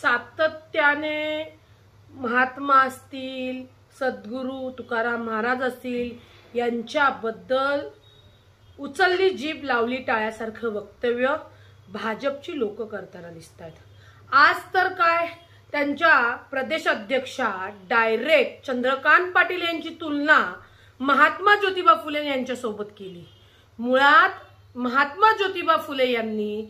सातत्याने महात्मा असतील सद्गुरू तुकाराम महाराज असतील यांच्याबद्दल उचलली जीभ लावली टाळ्यासारखं वक्तव्य भाजपची लोक करताना दिसत आज तर काय त्यांच्या प्रदेशाध्यक्षा डायरेक्ट चंद्रकांत पाटील यांची तुलना महात्मा ज्योतिबा फुले यांच्यासोबत केली मुळात महात्मा ज्योतिबा फुले यांनी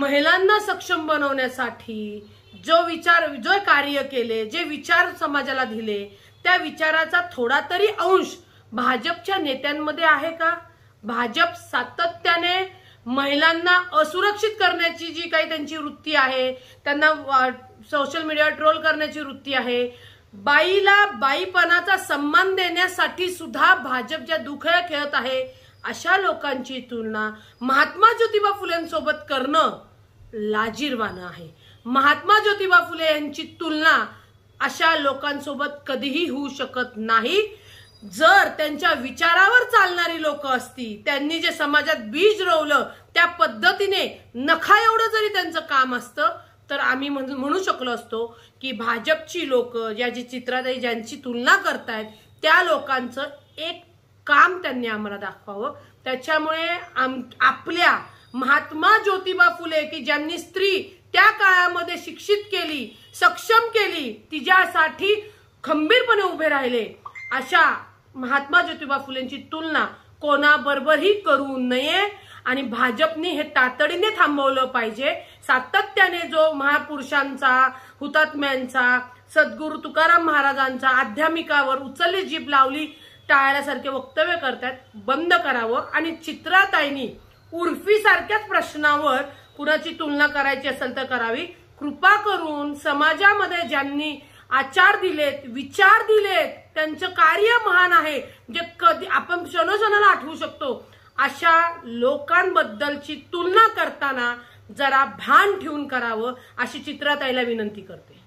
महिलांना सक्षम बनवण्यासाठी जो विचार जो कार्य केले जे विचार समाजाला दिले त्या विचाराचा थोडा तरी अंश भाजपच्या नेत्यांमध्ये आहे का भाजप सातत्याने महिलांना असुरक्षित करण्याची जी काही त्यांची वृत्ती आहे त्यांना सोशल मीडियावर ट्रोल करण्याची वृत्ती आहे बाईला बाईपणाचा सन्मान देण्यासाठी सुद्धा भाजप ज्या दुखळ्या खेळत आहे अशा लोकांची तुलना महात्मा ज्योतिबा फुलेंसोबत करणं लाजीरवानं आहे महात्मा ज्योतिबा फुले यांची तुलना अशा लोकांसोबत कधीही होऊ शकत नाही जर त्यांच्या विचारावर चालणारी लोक असती त्यांनी जे समाजात बीज रोवलं त्या पद्धतीने नखा एवढं जरी त्यांचं काम असतं तर आम्ही म्हणू शकलो असतो की भाजपची लोक ज्या जी चित्राताई ज्यांची तुलना करतायत त्या लोकांचं एक काम त्यांनी आम्हाला दाखवावं त्याच्यामुळे आम आपल्या महात्मा ज्योतिबा फुले की ज्यांनी स्त्री त्या काळामध्ये शिक्षित केली सक्षम केली तिच्यासाठी खंबीरपणे उभे राहिले अशा महात्मा ज्योतिबा फुलेंची तुलना कोणाबरोबरही करू नये आणि भाजपने हे तातडीने थांबवलं पाहिजे सातत्याने जो महापुरुषांचा हुतात्म्यांचा सद्गुरु तुकाराम महाराजांचा आध्यात्मिकावर उचलली जीभ लावली टाळल्यासारखे वक्तव्य करतात बंद करावं आणि चित्राताईनी उर्फी सारख्याच प्रश्नावर कुणाची तुलना करायची असेल तर करावी कृपा करून समाजामध्ये ज्यांनी आचार दिलेत विचार दिलेत त्यांचं कार्य महान आहे जे कधी आपण क्षणक्षणाला आठवू शकतो अशा लोकांबद्दलची तुलना करताना जरा भान ठेवून करावं अशी चित्रताईला विनंती करते